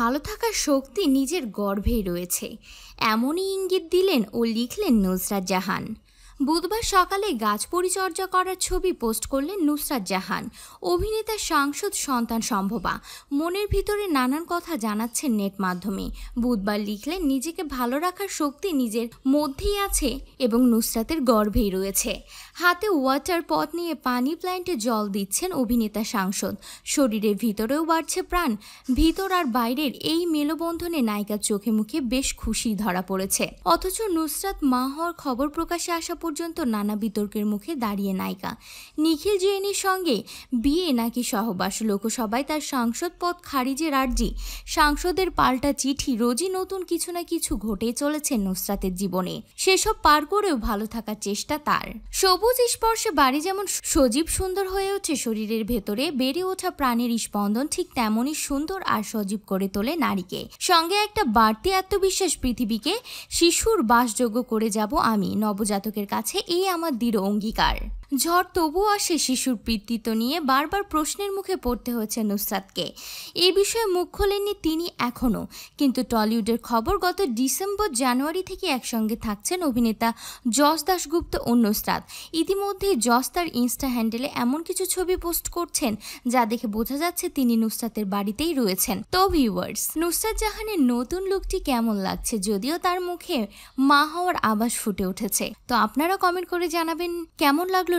ভালো থাকার শক্তি নিজের গর্ভেই রয়েছে এমনই ইঙ্গিত দিলেন ও লিখলেন নুসরাত জাহান বুধবার সকালে গাছ পরিচর্যা করার ছবি পোস্ট করলেন নুসরাত জাহান অভিনেতা সাংসদ সন্তান সম্ভবা মনের ভিতরে নানান কথা জানাচ্ছেন নেট মাধ্যমে বুধবার লিখলেন নিজেকে ভালো রাখার শক্তি নিজের মধ্যেই আছে এবং নুসরাতের গর্ভেই রয়েছে হাতে ওয়াটার পথ নিয়ে পানি প্ল্যান্টে জল দিচ্ছেন অভিনেতা সাংসদ শরীরের ভিতরেও বাড়ছে প্রাণ ভিতর আর বাইরের এই মেলবন্ধনে নায়িকার চোখে মুখে বেশ খুশি ধরা পড়েছে অথচ নুসরাত মা হওয়ার খবর প্রকাশে আসা পর্যন্ত নানা বিতর্কের মুখে দাঁড়িয়ে নায়িকা নিখিল জৈনের সঙ্গে বিয়ে নাকি সহবাস লোকসভায় তার সাংসদ পদ খারিজের আর্জি সাংসদের পাল্টা চিঠি রোজই নতুন কিছু না কিছু ঘটে চলেছে নুসরাতের জীবনে সেসব পার করেও ভালো থাকার চেষ্টা তার সবুজ স্পর্শে বাড়ি যেমন সজীব সুন্দর হয়ে ওঠে শরীরের ভেতরে বেড়ে ওঠা প্রাণের স্পন্দন ঠিক তেমনই সুন্দর আর সজীব করে তোলে নারীকে সঙ্গে একটা বাড়তি আত্মবিশ্বাস পৃথিবীকে শিশুর বাসযোগ্য করে যাব আমি নবজাতকের কাছে আছে এই আমার দৃঢ় অঙ্গীকার ঝড় তবুও আসে শিশুর পিতৃত্ব নিয়ে বারবার প্রশ্নের মুখে পড়তে হয়েছে নুসরাতকে এ বিষয়ে মুখ খোলেননি তিনি এখনও কিন্তু টলিউডের খবর গত ডিসেম্বর জানুয়ারি থেকে একসঙ্গে থাকছেন অভিনেতা যশ দাশগুপ্ত ও নুসরাত ইতিমধ্যে যশ তার ইনস্টা হ্যান্ডেলে এমন কিছু ছবি পোস্ট করছেন যা দেখে বোঝা যাচ্ছে তিনি নুসরাতের বাড়িতেই রয়েছেন তো ভিউয়ার্স নুসরাত জাহানের নতুন লুকটি কেমন লাগছে যদিও তার মুখে মা হওয়ার আভাস ফুটে উঠেছে তো আপনারা কমেন্ট করে জানাবেন কেমন লাগলো